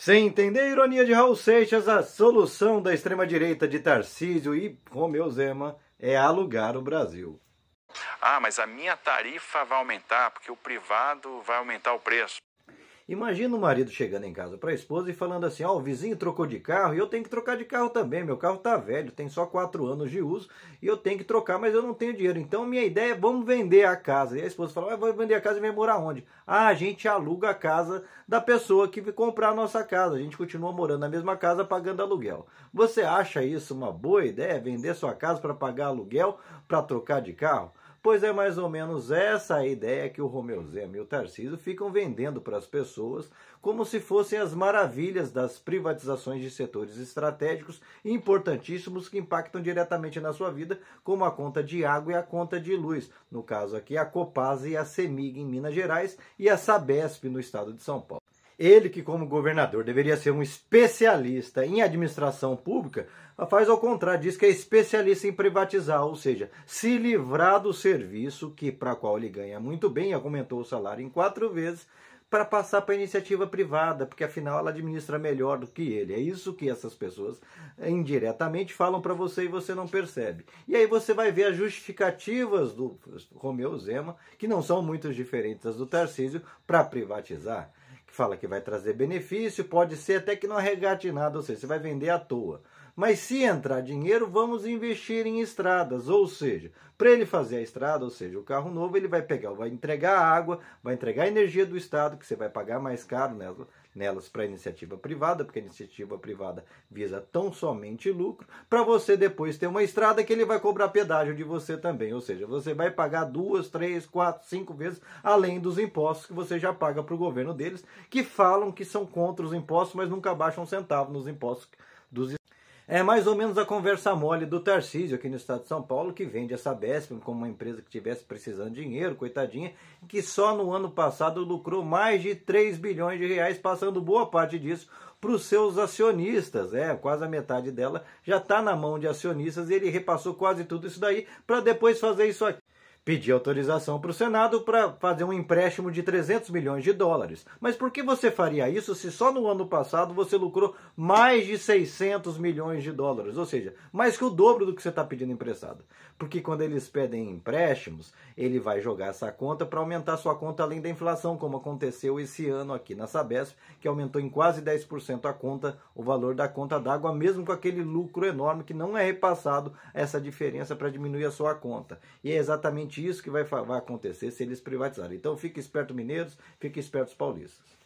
Sem entender a ironia de Raul Seixas, a solução da extrema-direita de Tarcísio e Romeu Zema é alugar o Brasil. Ah, mas a minha tarifa vai aumentar, porque o privado vai aumentar o preço. Imagina o marido chegando em casa para a esposa e falando assim: Ó, oh, o vizinho trocou de carro e eu tenho que trocar de carro também. Meu carro tá velho, tem só 4 anos de uso e eu tenho que trocar, mas eu não tenho dinheiro. Então minha ideia é: vamos vender a casa. E a esposa fala: ah, vou vender a casa e vem morar onde? Ah, a gente aluga a casa da pessoa que comprar a nossa casa. A gente continua morando na mesma casa pagando aluguel. Você acha isso uma boa ideia? Vender sua casa para pagar aluguel para trocar de carro? Pois é mais ou menos essa a ideia que o Romeu Zema e o Tarcísio ficam vendendo para as pessoas, como se fossem as maravilhas das privatizações de setores estratégicos importantíssimos que impactam diretamente na sua vida, como a conta de água e a conta de luz, no caso aqui a Copasa e a Semig em Minas Gerais e a Sabesp no estado de São Paulo. Ele que como governador deveria ser um especialista em administração pública, faz ao contrário, diz que é especialista em privatizar, ou seja, se livrar do serviço que para qual ele ganha muito bem, aumentou o salário em quatro vezes, para passar para a iniciativa privada, porque afinal ela administra melhor do que ele. É isso que essas pessoas eh, indiretamente falam para você e você não percebe. E aí você vai ver as justificativas do Romeu Zema, que não são muito diferentes das do Tarcísio, para privatizar fala que vai trazer benefício, pode ser até que não arregate nada, ou seja, você vai vender à toa. Mas se entrar dinheiro, vamos investir em estradas, ou seja, para ele fazer a estrada, ou seja, o carro novo, ele vai pegar, vai entregar água, vai entregar energia do estado, que você vai pagar mais caro nela. Né? nelas para a iniciativa privada, porque a iniciativa privada visa tão somente lucro, para você depois ter uma estrada que ele vai cobrar pedágio de você também. Ou seja, você vai pagar duas, três, quatro, cinco vezes além dos impostos que você já paga para o governo deles, que falam que são contra os impostos, mas nunca baixam um centavo nos impostos dos é mais ou menos a conversa mole do Tarcísio aqui no estado de São Paulo, que vende essa Besp como uma empresa que estivesse precisando de dinheiro, coitadinha, que só no ano passado lucrou mais de 3 bilhões de reais, passando boa parte disso para os seus acionistas, é, quase a metade dela já está na mão de acionistas e ele repassou quase tudo isso daí para depois fazer isso aqui pedir autorização para o Senado para fazer um empréstimo de 300 milhões de dólares. Mas por que você faria isso se só no ano passado você lucrou mais de 600 milhões de dólares? Ou seja, mais que o dobro do que você está pedindo emprestado. Porque quando eles pedem empréstimos, ele vai jogar essa conta para aumentar sua conta além da inflação, como aconteceu esse ano aqui na Sabesp, que aumentou em quase 10% a conta, o valor da conta d'água, mesmo com aquele lucro enorme que não é repassado essa diferença para diminuir a sua conta. E é exatamente isso que vai, vai acontecer se eles privatizarem. Então, fique esperto, mineiros, fique espertos, paulistas.